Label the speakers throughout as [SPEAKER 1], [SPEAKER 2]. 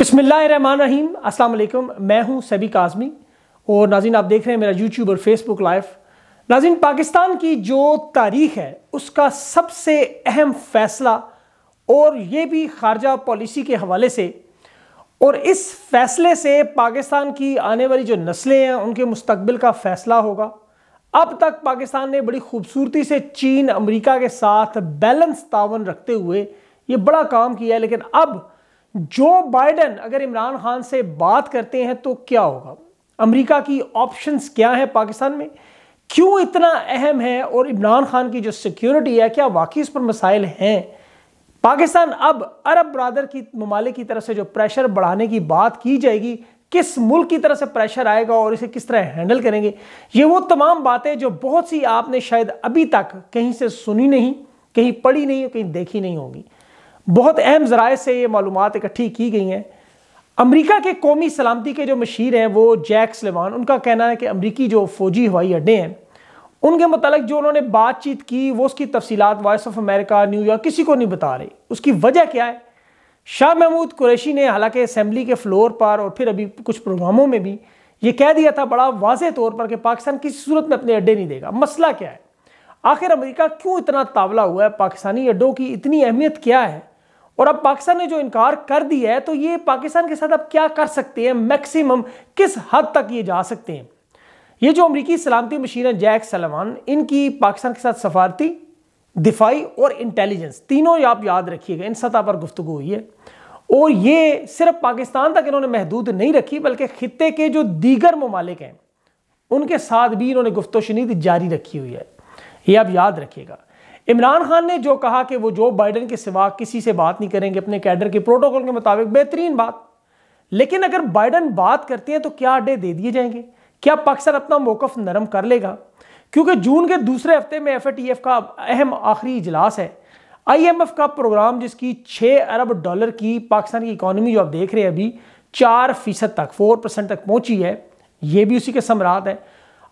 [SPEAKER 1] बसमिलीम अल्लाम मैं हूं सबी काजमी और नाजिन आप देख रहे हैं मेरा यूट्यूब और फेसबुक लाइव नाजिन पाकिस्तान की जो तारीख है उसका सबसे अहम फैसला और ये भी खारजा पॉलिसी के हवाले से और इस फैसले से पाकिस्तान की आने वाली जो नस्लें हैं उनके मुस्तबिल का फैसला होगा अब तक पाकिस्तान ने बड़ी खूबसूरती से चीन अमरीका के साथ बैलेंस तावन रखते हुए ये बड़ा काम किया है लेकिन अब जो बाइडन अगर इमरान खान से बात करते हैं तो क्या होगा अमेरिका की ऑप्शंस क्या हैं पाकिस्तान में क्यों इतना अहम है और इमरान खान की जो सिक्योरिटी है क्या वाकई उस पर मसाइल हैं पाकिस्तान अब अरब ब्रादर की ममालिक की तरफ से जो प्रेशर बढ़ाने की बात की जाएगी किस मुल्क की तरफ से प्रेशर आएगा और इसे किस तरह हैंडल करेंगे ये वो तमाम बातें जो बहुत सी आपने शायद अभी तक कहीं से सुनी नहीं कहीं पढ़ी नहीं कहीं देखी नहीं होगी बहुत अहम जराए से ये मालूम इकट्ठी की गई हैं अमेरिका के कौमी सलामती के जो मशीर हैं वो जैक सलेमान उनका कहना है कि अमरीकी जो फौजी हवाई अड्डे हैं उनके मतलब जो उन्होंने बातचीत की वो उसकी तफसीत वॉइस ऑफ अमेरिका न्यूयॉर्क किसी को नहीं बता रही उसकी वजह क्या है शाह महमूद कुरैशी ने हालांकि असम्बली के फ्लोर पर और फिर अभी कुछ प्रोग्रामों में भी ये कह दिया था बड़ा वाज तौर पर कि पाकिस्तान किसी सूरत में अपने अड्डे नहीं देगा मसला क्या है आखिर अमेरिका क्यों इतना तावला हुआ है पाकिस्तानी अड्डों की इतनी अहमियत क्या है और अब पाकिस्तान ने जो इनकार कर दिया है तो ये पाकिस्तान के साथ अब क्या कर सकते हैं मैक्सिमम किस हद तक ये जा सकते हैं ये जो अमरीकी सलामती मशीन है जैक सलमान इनकी पाकिस्तान के साथ सफारती दिफाई और इंटेलिजेंस तीनों आप याद रखिएगा इन सतह पर गुफ्तु हुई है और ये सिर्फ पाकिस्तान तक इन्होंने महदूद नहीं रखी बल्कि खत्े के जो दीगर ममालिक हैं उनके साथ भी इन्होंने गुफ्त शनीद जारी रखी हुई है ये आप याद रखिएगा इमरान खान ने जो कहा कि वो जो बाइडन के सिवा किसी से बात नहीं करेंगे अपने कैडर के प्रोटोकॉल के मुताबिक बेहतरीन बात लेकिन अगर बाइडन बात करते हैं तो क्या अड्डे दे दिए जाएंगे क्या पाकिस्तान अपना मौकफ नरम कर लेगा क्योंकि जून के दूसरे हफ्ते में एफ का अहम आखिरी इजलास है आईएमएफ का प्रोग्राम जिसकी छः अरब डॉलर की पाकिस्तान की इकोनॉमी जो आप देख रहे हैं अभी चार फीसद तक फोर परसेंट तक पहुंची है ये भी उसी के समरात है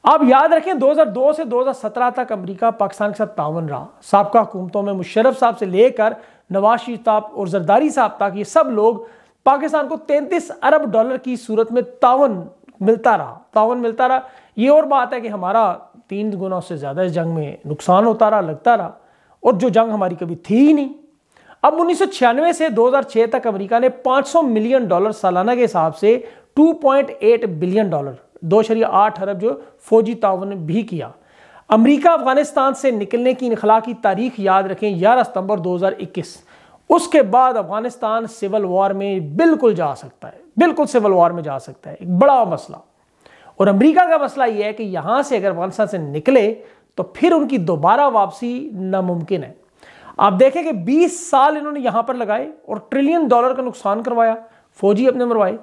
[SPEAKER 1] आप याद रखें 2002 से 2017 तक अमेरिका पाकिस्तान के साथ तावन रहा सबका हुकूमतों में मुशरफ साहब से लेकर नवाज शरीफ और जरदारी साहब तक ये सब लोग पाकिस्तान को 33 अरब डॉलर की सूरत में तावन मिलता रहा तावन मिलता रहा ये और बात है कि हमारा तीन गुना से ज़्यादा इस जंग में नुकसान होता रहा लगता रहा और जो जंग हमारी कभी थी ही नहीं अब उन्नीस से दो तक अमरीका ने पाँच मिलियन डॉलर सालाना के हिसाब से टू बिलियन डॉलर दो शरिया आठ अरब जो फौजी तावन भी किया अमरीका अफगानिस्तान से निकलने की इनखला की तारीख याद रखें ग्यारह सितंबर दो हजार इक्कीस उसके बाद अफगानिस्तान सिविल वॉर में बिल्कुल जा सकता है बिल्कुल सिविल वॉर में जा सकता है एक बड़ा मसला और अमरीका का मसला यह है कि यहाँ से अगर अफगानिस्तान से निकले तो फिर उनकी दोबारा वापसी नामुमकिन है आप देखें कि 20 साल इन्होंने यहाँ पर लगाए और ट्रिलियन डॉलर का नुकसान करवाया फौजी अपने मरवाए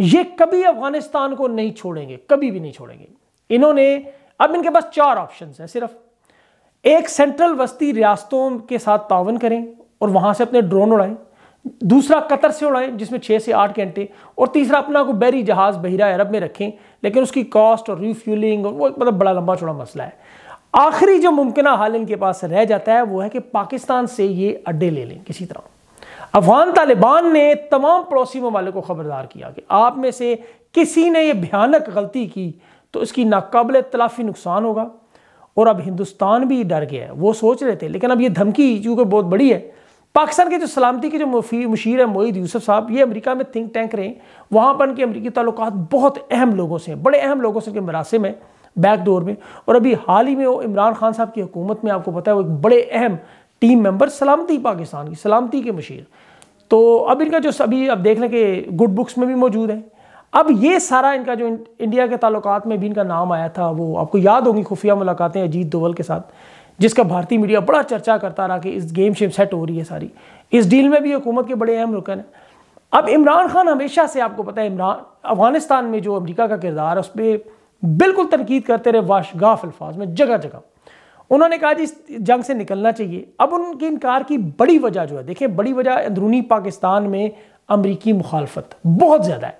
[SPEAKER 1] ये कभी अफगानिस्तान को नहीं छोड़ेंगे कभी भी नहीं छोड़ेंगे इन्होंने अब इनके पास चार ऑप्शन हैं सिर्फ एक सेंट्रल वस्ती रियासतों के साथ तावन करें और वहां से अपने ड्रोन उड़ाएं दूसरा कतर से उड़ाएं जिसमें छः से आठ घंटे और तीसरा अपना को बैरी जहाज़ बहिरा अरब में रखें लेकिन उसकी कॉस्ट और रिफ्यूलिंग और वो मतलब बड़ा लंबा चौड़ा मसला है आखिरी जो मुमकिन हाल इनके पास रह जाता है वो है कि पाकिस्तान से ये अड्डे ले लें किसी तरह अफगान तालिबान ने तमाम पड़ोसी ममालिक को खबरदार किया कि आप में से किसी ने यह भयानक गलती की तो इसकी नाकबिल तलाफी नुकसान होगा और अब हिंदुस्तान भी डर गया है वो सोच रहे थे लेकिन अब ये धमकी चूँकि बहुत बड़ी है पाकिस्तान के जो सलामती के जो मुशीर हैं मोईद यूसुफ साहब ये अमेरिका में थिंक टैंक रहे वहाँ पर उनके अमरीकी ताल्लुक बहुत अहम लोगों से हैं बड़े अहम लोगों से उनके मरासम हैं बैक डोर में और अभी हाल ही में वो इमरान खान साहब की हुकूमत में आपको पता है वो एक बड़े अहम टीम मेंबर सलामती पाकिस्तान की सलामती के मशीर तो अब इनका जो सभी अब देख लें कि गुड बुक्स में भी मौजूद है अब ये सारा इनका जो इंडिया के ताल्लुकात में भी इनका नाम आया था वो आपको याद होगी खुफिया मुलाकातें अजीत दोवल के साथ जिसका भारतीय मीडिया बड़ा चर्चा करता रहा कि इस गेम शेम सेट हो रही है सारी इस डील में भी हुकूमत के बड़े अहम रुकन हैं अब इमरान खान हमेशा से आपको पता है इमरान अफगानिस्तान में जो अमरीका का किरदार है उस पर बिल्कुल तनकीद करते रहे वाशगाफ अल्फाज में जगह जगह उन्होंने कहा जी इस जंग से निकलना चाहिए अब उनके इनकार की बड़ी वजह जो है देखिए बड़ी वजह अंदरूनी पाकिस्तान में अमरीकी मुखालफत बहुत ज़्यादा है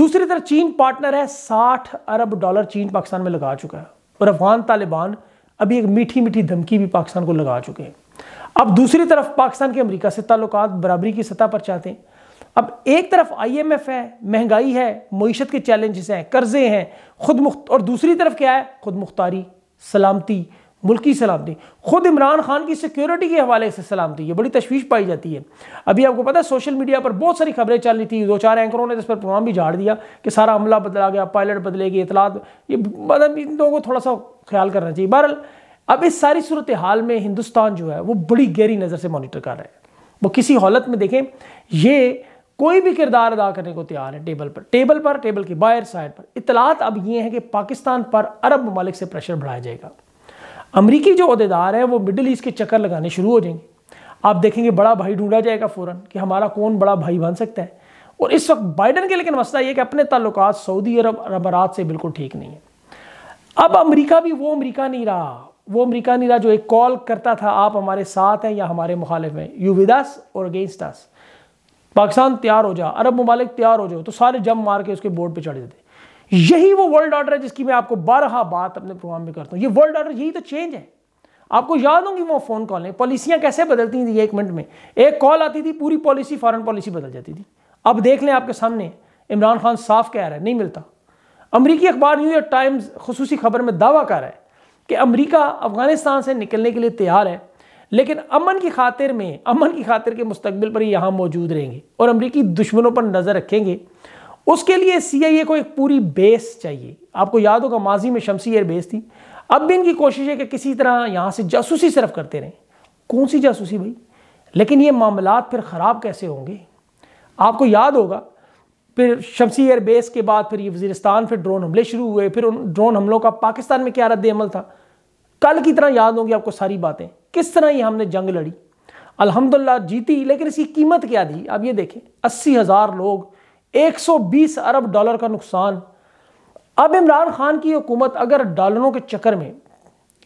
[SPEAKER 1] दूसरी तरफ चीन पार्टनर है साठ अरब डॉलर चीन पाकिस्तान में लगा चुका है और अफगान तालिबान अभी एक मीठी मीठी धमकी भी पाकिस्तान को लगा चुके हैं अब दूसरी तरफ पाकिस्तान के अमरीका से ताल्लुक बराबरी की सतह पर चाहते हैं अब एक तरफ आईएमएफ है महंगाई है मीशत के चैलेंजेस हैं कर्जे हैं खुद मुख्त और दूसरी तरफ क्या है खुद मुख्तारी सलामती मुल्की सलामती खुद इमरान खान की सिक्योरिटी के हवाले से सलामती ये बड़ी तशवीश पाई जाती है अभी आपको पता है सोशल मीडिया पर बहुत सारी खबरें चल रही थी दो चार एंकरों ने इस पर प्रोग्राम भी झाड़ दिया कि सारा अमला बदला गया पायलट बदलेगी इतलात ये मतलब इन लोगों को थोड़ा सा ख्याल करना चाहिए बहरहाल अब इस सारी सूरत हाल में हिंदुस्तान जो है वो बड़ी गहरी नज़र से मोनिटर कर रहा है वो किसी हालत में देखें ये कोई भी किरदार अदा करने को तैयार है टेबल पर टेबल पर टेबल के बाहर साइड पर इतलात अब ये हैं कि पाकिस्तान पर अरब ममालिक से प्रेशर बढ़ाया जाएगा अमरीकी जो अहदेदार हैं वो मिडिल ईस्ट के चक्कर लगाने शुरू हो जाएंगे आप देखेंगे बड़ा भाई ढूंढा जाएगा फ़ौरन कि हमारा कौन बड़ा भाई बन सकता है और इस वक्त बाइडन के लेकिन मसला ये कि अपने ताल्लुक सऊदी अरब अमारात से बिल्कुल ठीक नहीं है अब अमरीका भी वो अमरीका नहीं रहा वो अमरीका नहीं रहा जो एक कॉल करता था आप हमारे साथ हैं या हमारे मुखालिफ हैं यू विदास और अगेंस्ट अस पाकिस्तान तैयार हो जा अरब ममालिक तैयार हो जाओ तो सारे जम मार के उसके बोर्ड पर चढ़ देते यही वो वर्ल्ड ऑर्डर है जिसकी मैं आपको बारह बात अपने प्रोग्राम में करता हूँ ये वर्ल्ड ऑर्डर यही तो चेंज है आपको याद होंगी वो फ़ोन कॉलें पॉलिसियां कैसे बदलती थी एक मिनट में एक कॉल आती थी पूरी पॉलिसी फॉरन पॉलिसी बदल जाती थी अब देख लें आपके सामने इमरान खान साफ कह रहा है नहीं मिलता अमरीकी अखबार न्यूयॉर्क टाइम्स खसूसी खबर में दावा कर रहा है कि अमरीका अफगानिस्तान से निकलने के लिए तैयार है लेकिन अमन की खातिर में अमन की खातिर के मुस्तबिल पर यहाँ मौजूद रहेंगे और अमरीकी दुश्मनों पर नज़र रखेंगे उसके लिए सीआईए को एक पूरी बेस चाहिए आपको याद होगा माजी में शमसी एयर बेस थी अब भी इनकी कोशिश है कि किसी तरह यहाँ से जासूसी सिर्फ करते रहें कौन सी जासूसी भाई लेकिन ये मामला फिर ख़राब कैसे होंगे आपको याद होगा फिर शमसी एयर बेस के बाद फिर ये वजीरस्तान फिर ड्रोन हमले शुरू हुए फिर उन ड्रोन हमलों का पाकिस्तान में क्या रद्द अमल था कल की तरह याद होंगी आपको सारी बातें किस तरह ये हमने जंग लड़ी अल्हम्दुलिल्लाह जीती लेकिन इसकी कीमत क्या थी अब ये देखें अस्सी हज़ार लोग 120 अरब डॉलर का नुकसान अब इमरान खान की हुकूमत अगर डॉलरों के चक्कर में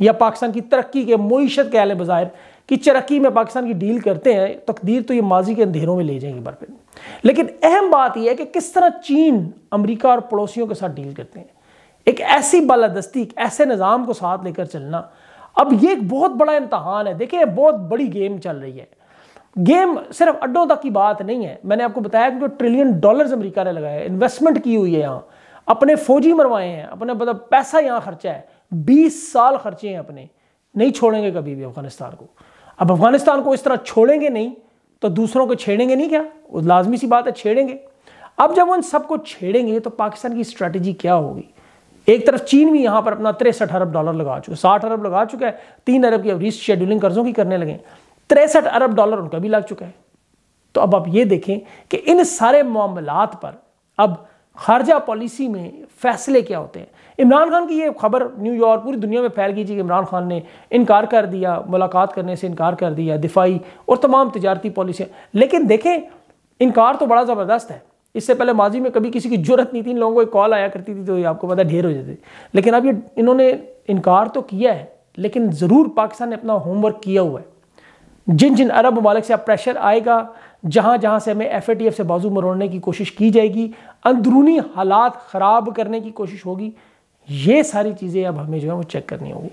[SPEAKER 1] या पाकिस्तान की तरक्की के मीशत के आले बाज़ाहिर की चरक्की में पाकिस्तान की डील करते हैं तकदीर तो ये माजी के अंधेरों में ले जाएंगे बर्फ लेकिन अहम बात यह है कि किस तरह चीन अमरीका और पड़ोसियों के साथ डील करते हैं एक ऐसी बालादस्ती एक ऐसे निज़ाम को साथ लेकर चलना अब ये एक बहुत बड़ा इम्तहान है देखिए बहुत बड़ी गेम चल रही है गेम सिर्फ अड्डों तक की बात नहीं है मैंने आपको बताया कि जो ट्रिलियन डॉलर्स अमेरिका ने लगाए इन्वेस्टमेंट की हुई है यहाँ अपने फौजी मरवाए हैं अपने मतलब पैसा यहाँ खर्चा है बीस साल खर्चे हैं अपने नहीं छोड़ेंगे कभी भी अफगानिस्तान को अब अफगानिस्तान को इस तरह छोड़ेंगे नहीं तो दूसरों को छेड़ेंगे नहीं क्या वो लाजमी सी बात है छेड़ेंगे अब जब उन सबको छेड़ेंगे तो पाकिस्तान की स्ट्रैटेजी क्या होगी एक तरफ चीन भी यहाँ पर अपना तिरसठ अरब डॉलर लगा चुका साठ अरब लगा चुका है तीन अरब की अब रीश शेड्यूलिंग कर्जों की करने लगे तिरसठ अरब डॉलर उनका भी लग चुका है तो अब आप ये देखें कि इन सारे मामलों पर अब खारजा पॉलिसी में फैसले क्या होते हैं इमरान खान की ये खबर न्यूयॉर्क पूरी दुनिया में फैल गई थी कि इमरान खान ने इनकार कर दिया मुलाकात करने से इनकार कर दिया दिफाई और तमाम तजारती पॉलिसियाँ लेकिन देखें इनकार तो बड़ा ज़बरदस्त है इससे पहले माजी में कभी किसी की जरूरत नहीं थी इन लोगों को कॉल आया करती थी तो ये आपको पता ढेर हो जाते लेकिन अब ये इन्होंने इनकार तो किया है लेकिन ज़रूर पाकिस्तान ने अपना होमवर्क किया हुआ है जिन जिन अरब ममालिक से अब प्रेशर आएगा जहाँ जहाँ से हमें एफ ए टी एफ से बाजू मरोड़ने की कोशिश की जाएगी अंदरूनी हालात ख़राब करने की कोशिश होगी ये सारी चीज़ें अब हमें जो है वो चेक करनी होगी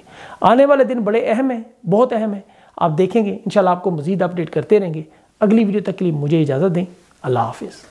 [SPEAKER 1] आने वाले दिन बड़े अहम हैं बहुत अहम हैं आप देखेंगे इंशाल्लाह आपको मज़ीद अपडेट करते रहेंगे अगली वीडियो तक के लिए मुझे इजाज़त दें अल्लाह हाफिज़